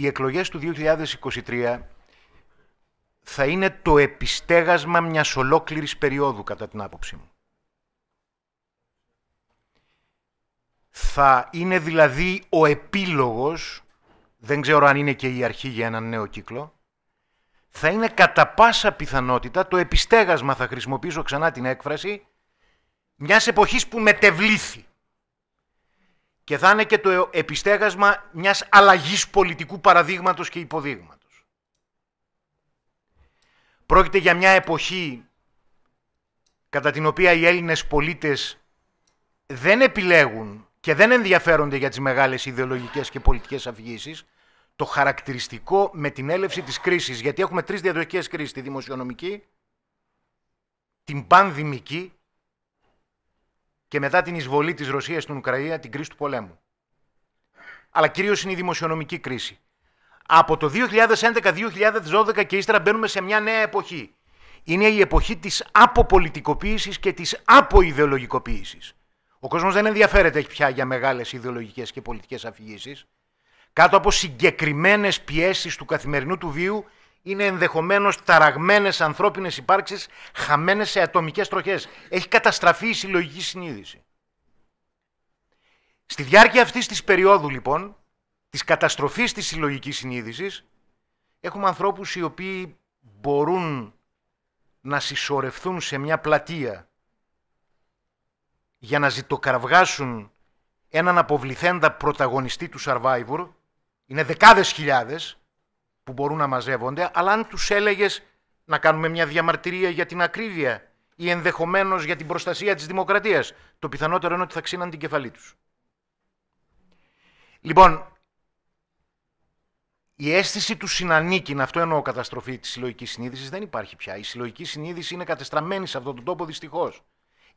οι εκλογές του 2023 θα είναι το επιστέγασμα μιας ολόκληρης περίοδου, κατά την άποψή μου. Θα είναι δηλαδή ο επίλογος, δεν ξέρω αν είναι και η αρχή για έναν νέο κύκλο, θα είναι κατά πάσα πιθανότητα το επιστέγασμα, θα χρησιμοποιήσω ξανά την έκφραση, μιας εποχής που μετεβλήθη και θα είναι και το επιστέγασμα μιας αλλαγής πολιτικού παραδείγματος και υποδείγματος. Πρόκειται για μια εποχή κατά την οποία οι Έλληνες πολίτες δεν επιλέγουν και δεν ενδιαφέρονται για τις μεγάλες ιδεολογικές και πολιτικές αυγήσεις, το χαρακτηριστικό με την έλευση της κρίσης, γιατί έχουμε τρεις διαδοχικές κρίσεις, τη δημοσιονομική, την πανδημική και μετά την εισβολή της Ρωσίας στην Ουκραία, την κρίση του πολέμου. Αλλά κυρίως είναι η δημοσιονομική κρίση. Από το 2011-2012 και ύστερα μπαίνουμε σε μια νέα εποχή. Είναι η εποχή της αποπολιτικοποίησης και της αποειδεολογικοποίησης. Ο κόσμος δεν ενδιαφέρεται πια για μεγάλες ιδεολογικές και πολιτικές αφηγήσεις. Κάτω από συγκεκριμένες πιέσεις του καθημερινού του βίου είναι ενδεχομένως ταραγμένες ανθρώπινες υπάρξεις χαμένες σε ατομικές τροχές. Έχει καταστραφεί η συλλογική συνείδηση. Στη διάρκεια αυτής της περίοδου λοιπόν, της καταστροφής της συλλογικής συνείδησης, έχουμε ανθρώπους οι οποίοι μπορούν να συσσωρευτούν σε μια πλατεία για να ζητοκαρβγάσουν έναν αποβληθέντα πρωταγωνιστή του Survivor, είναι δεκάδες χιλιάδες, που μπορούν να μαζεύονται, αλλά αν τους έλεγες να κάνουμε μια διαμαρτυρία για την ακρίβεια ή ενδεχομένως για την προστασία της δημοκρατίας, το πιθανότερο είναι ότι θα ξύναν την κεφαλή τους. Λοιπόν, η αίσθηση του να αυτό εννοώ καταστροφή της συλλογικής συνείδησης, δεν υπάρχει πια. Η συλλογική συνείδηση είναι κατεστραμμένη σε αυτόν τον τόπο δυστυχώς.